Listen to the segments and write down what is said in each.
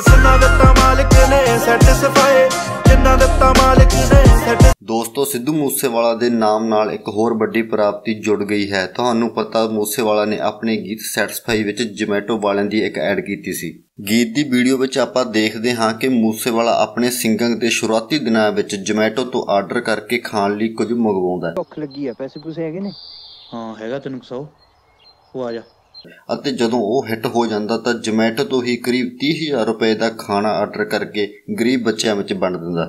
ਜਿੰਨਾ ਦਿੱਤਾ ਮਾਲਕ ਨੇ ਸੈਟੀਸਫਾਈ ਜਿੰਨਾ ਦਿੱਤਾ ਮਾਲਕ ਨੇ ਦੋਸਤੋ ਸਿੱਧੂ ਮੂਸੇਵਾਲਾ ਦੇ ਨਾਮ ਨਾਲ ਇੱਕ ਹੋਰ ਵੱਡੀ ਪ੍ਰਾਪਤੀ ਜੁੜ ਗਈ ਹੈ ਤੁਹਾਨੂੰ ਪਤਾ ਮੂਸੇਵਾਲਾ ਨੇ ਆਪਣੇ ਗੀਤ ਸੈਟੀਸਫਾਈ ਵਿੱਚ ਜਮੈਟੋ ਵਾਲਿਆਂ ਦੀ ਇੱਕ ਐਡ ਕੀਤੀ ਸੀ ਗੀਤ ਦੀ ਵੀਡੀਓ ਵਿੱਚ ਆਪਾਂ ਦੇਖਦੇ ਹਾਂ ਕਿ ਮੂਸੇਵਾਲਾ ਆਪਣੇ ਸਿੰਗਿੰਗ ਦੇ ਸ਼ੁਰੂਆਤੀ ਦਿਨਾਂ ਵਿੱਚ ਜਮੈਟੋ ਤੋਂ ਆਰਡਰ ਕਰਕੇ ਖਾਣ ਲਈ ਕੁਝ ਮੰਗਵਾਉਂਦਾ ਹੈ ਭੁੱਖ ਲੱਗੀ ਆ ਪੈਸੇ ਪੂਸੇ ਹੈਗੇ ਨੇ ਹਾਂ ਹੈਗਾ ਤੈਨੂੰ ਕਸੋ ਉਹ ਆ ਜਾ ਅਤੇ ਜਦੋਂ ਉਹ ਹਿੱਟ ਹੋ ਜਾਂਦਾ ਤਾਂ ਜਮੈਟੋ ਤੋਂ ਹੀ ਕਰੀਬ 30000 ਰੁਪਏ ਦਾ ਖਾਣਾ ਆਰਡਰ ਕਰਕੇ ਗਰੀਬ ਬੱਚਿਆਂ ਵਿੱਚ ਵੰਡ ਦਿੰਦਾ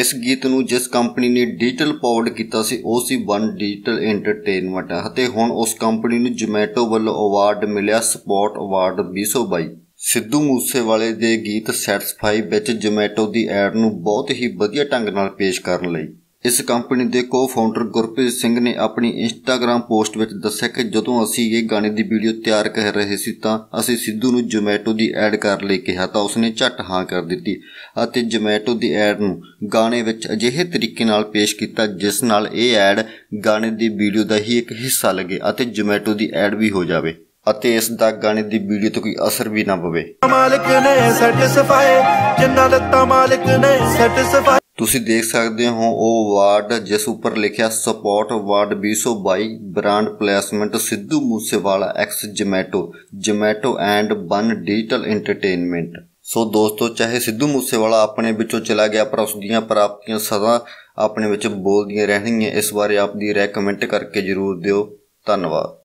ਇਸ ਗੀਤ ਨੂੰ ਜਿਸ ਕੰਪਨੀ ਨੇ ਡਿਜੀਟਲ ਪਾਵਰਡ ਕੀਤਾ ਸੀ ਉਹ ਸੀ ਵਨ ਡਿਜੀਟਲ ਐਂਟਰਟੇਨਮੈਂਟ ਅਤੇ ਹੁਣ ਉਸ ਕੰਪਨੀ ਨੂੰ ਜਮੈਟੋ ਵੱਲੋਂ ਅਵਾਰਡ ਮਿਲਿਆ ਸਪੋਰਟ ਅਵਾਰਡ 2022 ਸਿੱਧੂ ਮੂਸੇਵਾਲੇ ਦੇ ਗੀਤ ਸੈਟੀਸਫਾਈ ਵਿੱਚ ਜਮੈਟੋ ਦੀ ਐਡ ਨੂੰ ਬਹੁਤ ਹੀ ਵਧੀਆ ਢੰਗ ਨਾਲ ਪੇਸ਼ ਕਰਨ ਲਈ ਇਸ ਕੰਪਨੀ ਦੇ ਕੋ-ਫਾਊਂਡਰ ਗੁਰਪ੍ਰੀਤ ਸਿੰਘ ਨੇ ਆਪਣੀ ਇੰਸਟਾਗ੍ਰam ਪੋਸਟ ਵਿੱਚ ਦੱਸਿਆ ਕਿ ਜਦੋਂ ਅਸੀਂ ਇਹ ਗਾਣੇ ਦੀ ਵੀਡੀਓ ਤਿਆਰ ਕਰ ਰਹੇ ਸੀ ਤਾਂ ਅਸੀਂ ਸਿੱਧੂ ਨੂੰ ਜੋਮੈਟੋ ਦੀ ਐਡ ਕਰ ਲਈ ਕਿਹਾ ਤਾਂ ਉਸਨੇ ਝੱਟ ਹਾਂ ਕਰ ਦਿੱਤੀ ਅਤੇ ਜੋਮੈਟੋ ਦੀ ਐਡ ਨੂੰ ਗਾਣੇ ਵਿੱਚ ਅਜਿਹੇ ਤਰੀਕੇ ਨਾਲ ਪੇਸ਼ ਕੀਤਾ ਜਿਸ ਨਾਲ ਇਹ ਐਡ ਗਾਣੇ ਦੀ ਵੀਡੀਓ ਦਾ ਹੀ ਇੱਕ ਹਿੱਸਾ ਲੱਗੇ ਅਤੇ ਜੋਮੈਟੋ ਦੀ ਐਡ ਵੀ ਹੋ ਜਾਵੇ ਅਤੇ ਇਸ ਦਾ ਗਾਣੇ ਦੀ ਵੀਡੀਓ ਤੇ ਕੋਈ ਅਸਰ ਵੀ ਨਾ ਪਵੇ ਮਾਲਕ ਨੇ ਸੈਟੀਸਫਾਈ ਜਿੰਨਾ ਦਿੱਤਾ ਮਾਲਕ ਨੇ ਸੈਟੀਸਫਾਈ ਤੁਸੀਂ ਦੇਖ ਸਕਦੇ ਹੋ ਉਹ ਵਾਰਡ ਜਿਸ ਉੱਪਰ ਲਿਖਿਆ sport ward 222 brand placement Sidhu Moosewala X Zomato Zomato and bun digital entertainment so ਦੋਸਤੋ ਚਾਹੇ ਸਿੱਧੂ ਮੂਸੇਵਾਲਾ ਆਪਣੇ ਵਿੱਚੋਂ ਚਲਾ ਗਿਆ ਪਰ ਉਸ ਦੀਆਂ ਪ੍ਰਾਪਤੀਆਂ ਸਦਾ ਆਪਣੇ ਵਿੱਚ ਬੋਲਦੀਆਂ ਰਹਿਣਗੀਆਂ ਇਸ ਬਾਰੇ ਆਪ ਦੀ ਰਾਏ ਕਰਕੇ ਜ਼ਰੂਰ ਦਿਓ ਧੰਨਵਾਦ